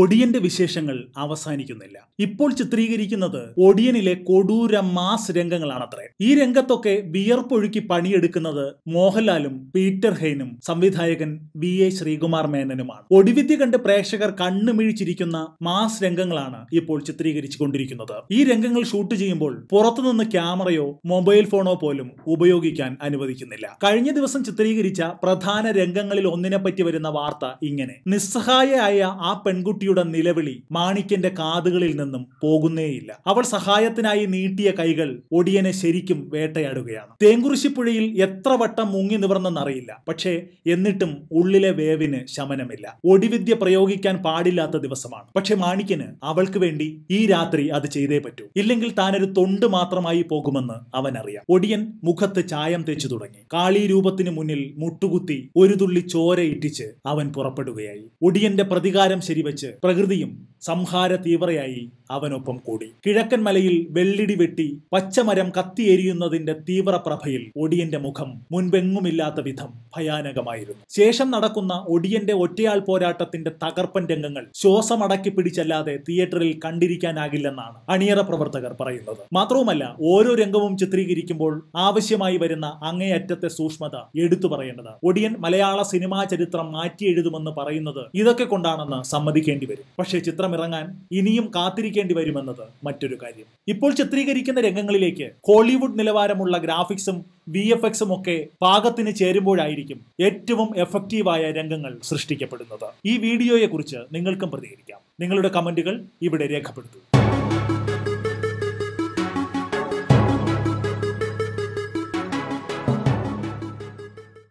ഒടിയന്റെ വിശേഷങ്ങൾ അവസാനിക്കുന്നില്ല ഇപ്പോൾ ചിത്രീകരിക്കുന്നത് ഒടിയനിലെ കൊടൂര മാസ് രംഗങ്ങളാണത്രേ ഈ രംഗത്തൊക്കെ വിയർപ്പൊഴുക്കി പണിയെടുക്കുന്നത് മോഹൻലാലും പീറ്റർ ഹെയ്നും സംവിധായകൻ വി എ ശ്രീകുമാർ മേനനുമാണ് ഒടിവിദ്യ കണ്ട് പ്രേക്ഷകർ കണ്ണുമിഴിച്ചിരിക്കുന്ന മാസ് രംഗങ്ങളാണ് ഇപ്പോൾ ചിത്രീകരിച്ചുകൊണ്ടിരിക്കുന്നത് ഈ രംഗങ്ങൾ ഷൂട്ട് ചെയ്യുമ്പോൾ പുറത്തുനിന്ന് ക്യാമറയോ മൊബൈൽ ഫോണോ പോലും ഉപയോഗിക്കാൻ അനുവദിക്കുന്നില്ല കഴിഞ്ഞ ദിവസം ചിത്രീകരിച്ച പ്രധാന രംഗങ്ങളിൽ ഒന്നിനെപ്പറ്റി വരുന്ന വാർത്ത ഇങ്ങനെ നിസ്സഹായയായ ആ പെൺകുട്ടി പെൺകുട്ടിയുടെ നിലവിളി മാണിക്കന്റെ കാതുകളിൽ നിന്നും പോകുന്നേയില്ല അവൾ സഹായത്തിനായി നീട്ടിയ കൈകൾ ഒടിയനെ ശരിക്കും വേട്ടയാടുകയാണ് തേങ്കുറിശിപ്പുഴയിൽ എത്ര വട്ടം മുങ്ങി നിവർന്നെന്നറിയില്ല പക്ഷേ എന്നിട്ടും ഉള്ളിലെ വേവിന് ശമനമില്ല ഒടിവിദ്യ പ്രയോഗിക്കാൻ പാടില്ലാത്ത ദിവസമാണ് പക്ഷെ മാണിക്കന് അവൾക്ക് വേണ്ടി ഈ രാത്രി അത് ചെയ്തേ പറ്റൂ ഇല്ലെങ്കിൽ താനൊരു തൊണ്ട് മാത്രമായി പോകുമെന്ന് അവൻ ഒടിയൻ മുഖത്ത് ചായം തേച്ചു തുടങ്ങി കാളി രൂപത്തിന് മുന്നിൽ മുട്ടുകുത്തി ഒരു തുള്ളി ചോര ഇട്ടിച്ച് അവൻ പുറപ്പെടുകയായി ഒടിയന്റെ പ്രതികാരം ശരിവച്ച് പ്രകൃതിയും സംഹാര തീവ്രയായി അവനൊപ്പം കൂടി കിഴക്കൻ മലയിൽ വെള്ളിടി വെട്ടി പച്ചമരം കത്തിയെരിയുന്നതിന്റെ തീവ്രപ്രഭയിൽ ഒടിയന്റെ മുഖം മുൻപെങ്ങുമില്ലാത്ത വിധം ഭയാനകമായിരുന്നു ശേഷം നടക്കുന്ന ഒടിയന്റെ ഒറ്റയാൾ പോരാട്ടത്തിന്റെ തകർപ്പൻ രംഗങ്ങൾ ശ്വാസമടക്കി പിടിച്ചല്ലാതെ തിയേറ്ററിൽ കണ്ടിരിക്കാനാകില്ലെന്നാണ് അണിയറ പ്രവർത്തകർ പറയുന്നത് മാത്രവുമല്ല ഓരോ രംഗവും ചിത്രീകരിക്കുമ്പോൾ ആവശ്യമായി വരുന്ന അങ്ങേയറ്റത്തെ സൂക്ഷ്മത എടുത്തു പറയേണ്ടത് ഒടിയൻ മലയാള സിനിമാ ചരിത്രം മാറ്റി പറയുന്നത് ഇതൊക്കെ കൊണ്ടാണെന്ന് സമ്മതിക്കേണ്ടി കാത്തിരിക്കേണ്ടി വരും പക്ഷേ ചിത്രം ഇറങ്ങാൻ ഇനിയും കാത്തിരിക്കേണ്ടി വരുമെന്നത് മറ്റൊരു കാര്യം ഇപ്പോൾ ചിത്രീകരിക്കുന്ന രംഗങ്ങളിലേക്ക് ഹോളിവുഡ് നിലവാരമുള്ള ഗ്രാഫിക്സും വി എഫ് എക്സും ഒക്കെ പാകത്തിന് ചേരുമ്പോഴായിരിക്കും ഏറ്റവും എഫക്റ്റീവായ രംഗങ്ങൾ സൃഷ്ടിക്കപ്പെടുന്നത് ഈ വീഡിയോയെക്കുറിച്ച് നിങ്ങൾക്കും പ്രതികരിക്കാം നിങ്ങളുടെ കമന്റുകൾ ഇവിടെ രേഖപ്പെടുത്തുക